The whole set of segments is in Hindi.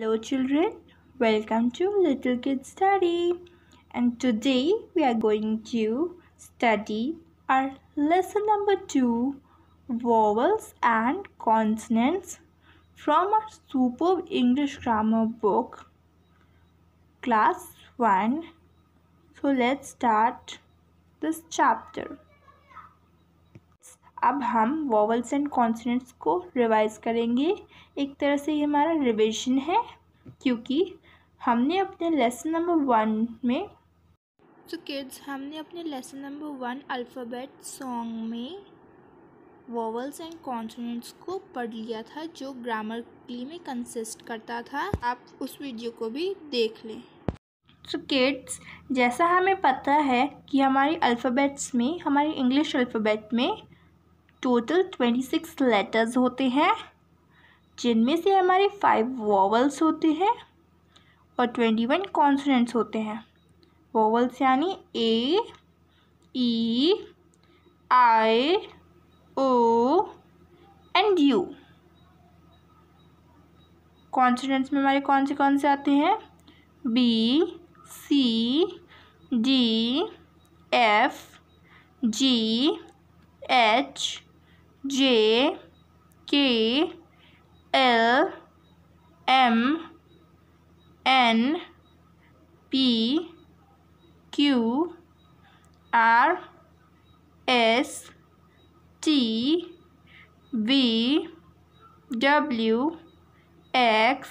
Hello children, welcome to Little Kids Study and today we are going to study our lesson number 2 Vowels and Consonants from our superb English grammar book class 1. So let's start this chapter. अब हम वॉवल्स एंड कॉन्सनेंट्स को रिवाइज करेंगे एक तरह से ये हमारा रिविजन है क्योंकि हमने अपने लेसन नंबर वन में तो so किड्स हमने अपने lesson number one alphabet song में वॉवल्स एंड कॉन्सोनेंट्स को पढ़ लिया था जो ग्रामर ग्रामरली में कंसिस्ट करता था आप उस वीडियो को भी देख लें सो तो किड्स जैसा हमें पता है कि हमारी अल्फ़ाबेट्स में हमारी इंग्लिश अल्फ़ाबेट में टोटल ट्वेंटी सिक्स लेटर्स होते हैं जिनमें से हमारे फाइव वॉवल्स होते हैं और ट्वेंटी वन कॉन्सनेंट्स होते हैं वॉवल्स यानी A E I O and U consonants में हमारे कौन से कौन से आते हैं B C D F G H J K L M N P Q R S T V W X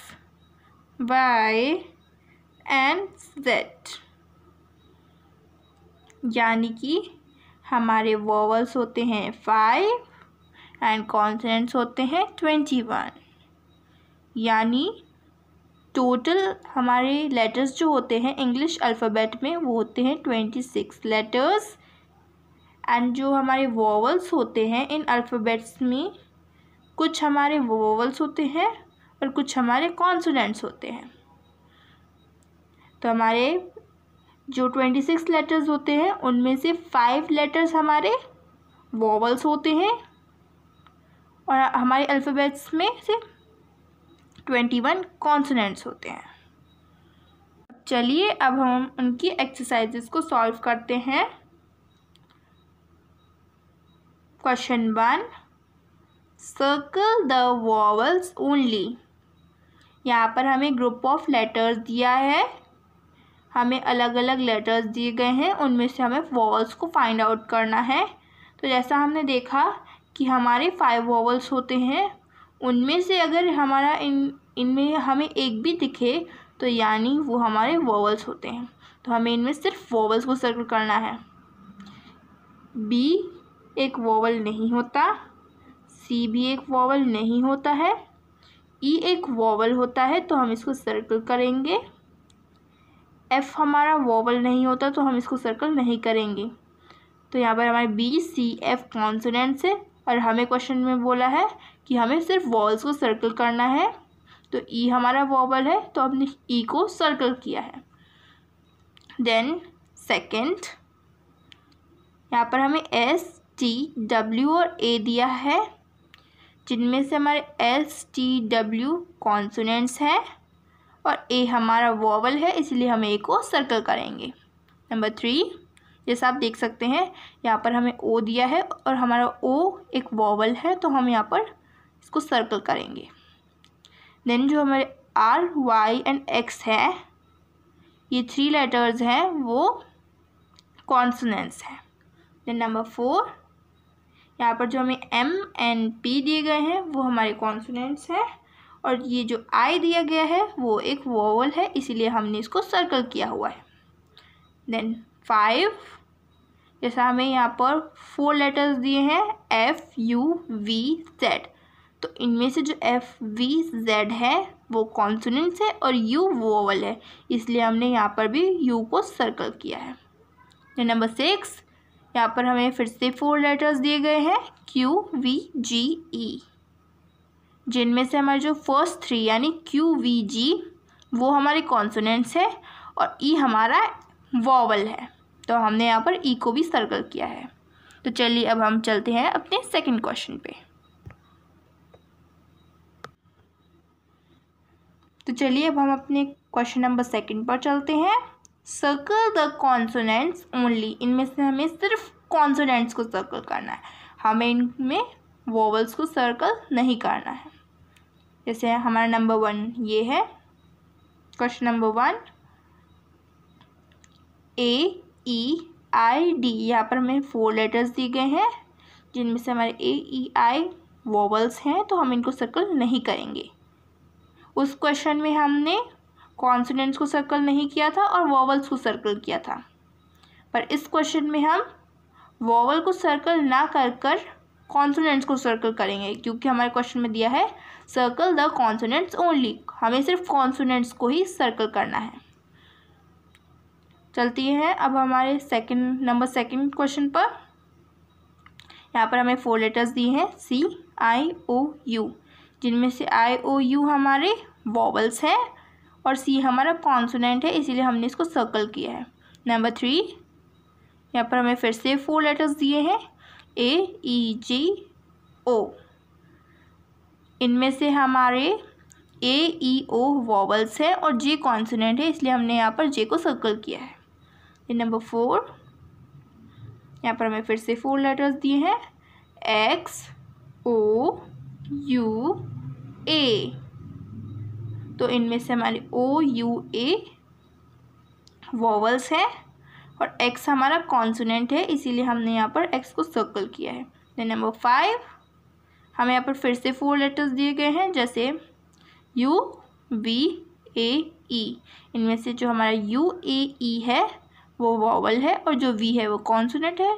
Y and Z यानी कि हमारे वॉवल्स होते हैं फाइव एंड कॉन्सनेंट्स होते हैं ट्वेंटी वन यानी टोटल हमारे लेटर्स जो होते हैं इंग्लिश अल्फ़ाबेट में वो होते हैं ट्वेंटी सिक्स लेटर्स एंड जो हमारे वॉवल्स होते हैं इन अल्फ़ाबेट्स में कुछ हमारे वॉवल्स होते हैं और कुछ हमारे कॉन्सोनेंट्स होते हैं तो हमारे जो ट्वेंटी सिक्स लेटर्स होते हैं उनमें से फाइव लेटर्स हमारे वॉवल्स होते हैं और हमारे अल्फ़ाबेट्स में से ट्वेंटी वन कॉन्सनेंट्स होते हैं चलिए अब हम उनकी एक्सरसाइजेस को सॉल्व करते हैं question one circle the vowels only यहाँ पर हमें ग्रुप ऑफ लेटर्स दिया है हमें अलग अलग लेटर्स दिए गए हैं उनमें से हमें वॉल्स को फाइंड आउट करना है तो जैसा हमने देखा कि हमारे फाइव वॉवल्स होते हैं उनमें से अगर हमारा इन इनमें हमें एक भी दिखे तो यानी वो हमारे वॉवल्स होते हैं तो हमें इनमें सिर्फ वॉवल्स को सर्कल करना है बी एक वॉवल नहीं होता सी भी एक वॉवल नहीं होता है ई e एक वॉवल होता है तो हम इसको सर्कल करेंगे एफ़ हमारा वॉवल नहीं होता तो हम इसको सर्कल नहीं करेंगे तो यहाँ पर हमारे बी सी एफ कॉन्सोनेंट्स है और हमें क्वेश्चन में बोला है कि हमें सिर्फ वॉल्स को सर्कल करना है तो ई e हमारा वॉवल है तो हमने ई e को सर्कल किया है देन सेकेंड यहाँ पर हमें एस टी डब्ल्यू और ए दिया है जिनमें से हमारे एस टी डब्ल्यू कॉन्सोनेंट्स हैं और ए हमारा वॉवल है इसलिए हम ए को सर्कल करेंगे नंबर थ्री जैसा आप देख सकते हैं यहाँ पर हमें ओ दिया है और हमारा ओ एक वॉवल है तो हम यहाँ पर इसको सर्कल करेंगे देन जो हमारे आर वाई एंड एक्स है ये थ्री लेटर्स हैं वो कॉन्सनेंस हैं देन नंबर फोर यहाँ पर जो हमें एम एंड पी दिए गए हैं वो हमारे कॉन्सनेंट्स हैं और ये जो आई दिया गया है वो एक वॉवल है इसीलिए हमने इसको सर्कल किया हुआ है देन फाइव जैसा हमें यहाँ पर फोर लेटर्स दिए हैं एफ यू वी जेड तो इनमें से जो एफ वी जेड है वो कॉन्सोनेंट है और यू वोवल है इसलिए हमने यहाँ पर भी यू को सर्कल किया है नंबर सिक्स यहाँ पर हमें फिर से फोर लेटर्स दिए गए हैं क्यू वी जी ई जिनमें से हमारे जो फर्स्ट थ्री यानी क्यू वी जी वो हमारे कॉन्सोनेंट्स है और ई e हमारा वॉवल है तो हमने यहाँ पर ई e को भी सर्कल किया है तो चलिए अब हम चलते हैं अपने सेकंड क्वेश्चन पे तो चलिए अब हम अपने क्वेश्चन नंबर सेकंड पर चलते हैं सर्कल द कॉन्सोनेंट्स ओनली इनमें से हमें सिर्फ कॉन्सोनेंट्स को सर्कल करना है हमें इनमें वोवल्स को सर्कल नहीं करना है जैसे हमारा नंबर वन ये है question number one A E I D यहाँ पर हमें फोर लेटर्स दिए गए हैं जिनमें से हमारे ए ई आई वॉवल्स हैं तो हम इनको सर्कल नहीं करेंगे उस क्वेश्चन में हमने कॉन्सोनेंट्स को सर्कल नहीं किया था और वॉवल्स को सर्कल किया था पर इस क्वेश्चन में हम वॉवल को सर्कल ना कर कर कॉन्सोनेंट्स को सर्कल करेंगे क्योंकि हमारे क्वेश्चन में दिया है सर्कल द कॉन्सोनेंट्स ओनली हमें सिर्फ कॉन्सोनेंट्स को ही सर्कल करना है चलती है अब हमारे सेकंड नंबर सेकंड क्वेश्चन पर यहाँ पर हमें फोर लेटर्स दिए हैं सी आई ओ यू जिनमें से आई ओ यू हमारे वॉवल्स हैं और सी हमारा कॉन्सोनेंट है इसीलिए हमने इसको सर्कल किया है नंबर थ्री यहाँ पर हमें फिर से फोर लेटर्स दिए हैं ए ई जी ओ इनमें से हमारे ए ई ओ वॉवल्स हैं और जे कॉन्सोनेंट है इसलिए हमने यहाँ पर जे को सर्कल किया है ये नंबर फोर यहाँ पर हमें फिर से फोर लेटर्स दिए हैं एक्स ओ यू ए तो इनमें से हमारी ओ यू ए वॉवल्स है और एक्स हमारा कॉन्सोनेंट है इसीलिए हमने यहाँ पर एक्स को सर्कल किया है देन नंबर फाइव हमें यहाँ पर फिर से फोर लेटर्स दिए गए हैं जैसे यू बी ए ई इनमें से जो हमारा यू ए ई है वो वॉवल है और जो वी है वो कॉन्सोनेंट है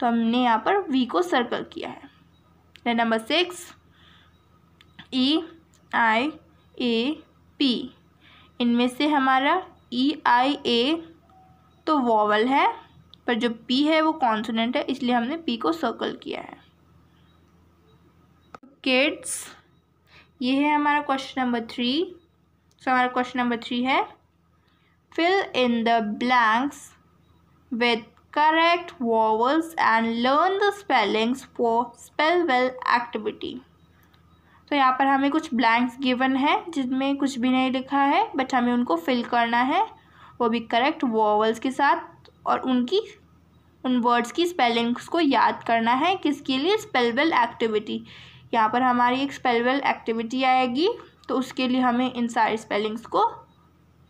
तो हमने यहाँ पर वी को सर्कल किया है number six E I A P इनमें से हमारा ई आई ए तो वॉवल है पर जो पी है वो कॉन्सोनेंट है इसलिए हमने पी को सर्कल किया है किड्स ये है हमारा क्वेश्चन नंबर थ्री सो हमारा क्वेश्चन नंबर थ्री है fill in the blanks with correct vowels and learn the spellings for spell well activity. तो यहाँ पर हमें कुछ ब्लैंक्स गिवन है जिनमें कुछ भी नहीं लिखा है बट हमें उनको फिल करना है वो भी करेक्ट वॉवल्स के साथ और उनकी उन वर्ड्स की स्पेलिंग्स को याद करना है किसके लिए स्पेलवेल एक्टिविटी यहाँ पर हमारी एक स्पेलवेल एक्टिविटी आएगी तो उसके लिए हमें इन सारी स्पेलिंग्स को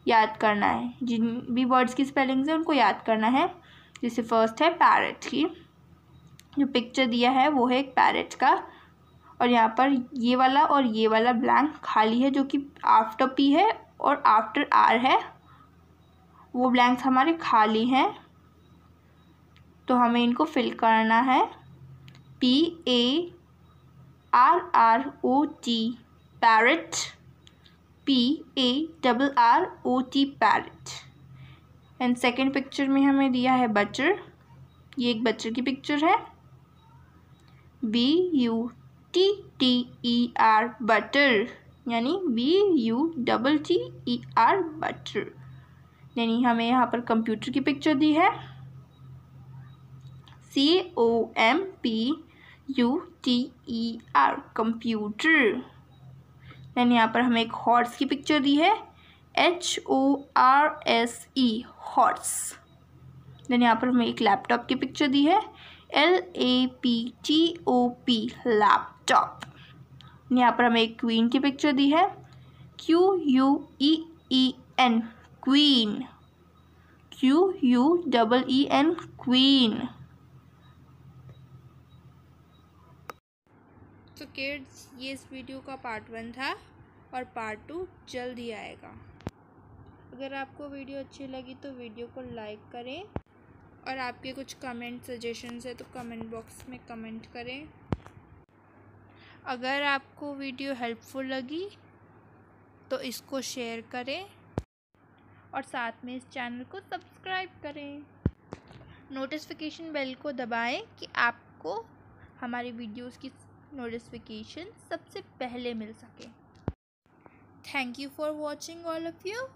याद करना है जिन भी वर्ड्स की स्पेलिंग्स है उनको याद करना है जैसे फर्स्ट है पैरट की जो पिक्चर दिया है वो है एक पैरट का और यहाँ पर ये वाला और ये वाला ब्लैंक खाली है जो कि आफ्टर पी है और आफ्टर आर है वो ब्लैंक्स हमारे खाली हैं तो हमें इनको फिल करना है P A R R O T parrot P A double R O T parrot and second picture में हमें दिया है बचर ये एक बच्चर की पिक्चर है B U T T E R butter यानी B U double T E R butter यानी हमें यहाँ पर कंप्यूटर की पिक्चर दी है C O M P U T E R computer then यहाँ पर हमें एक हॉर्स की पिक्चर दी है H O R S E horse then यहाँ पर हमें एक लैपटॉप की पिक्चर दी है L A P T O P laptop यहाँ पर हमें एक क्वीन की पिक्चर दी है Q U E E N queen Q U double E N queen तो किड्स ये इस वीडियो का पार्ट वन था और पार्ट टू जल्द ही आएगा अगर आपको वीडियो अच्छी लगी तो वीडियो को लाइक करें और आपके कुछ कमेंट सजेशंस है तो कमेंट बॉक्स में कमेंट करें अगर आपको वीडियो हेल्पफुल लगी तो इसको शेयर करें और साथ में इस चैनल को सब्सक्राइब करें नोटिफिकेशन बेल को दबाएं कि आपको हमारी वीडियोस की नोटिफिकेशन सबसे पहले मिल सके thank you for watching all of you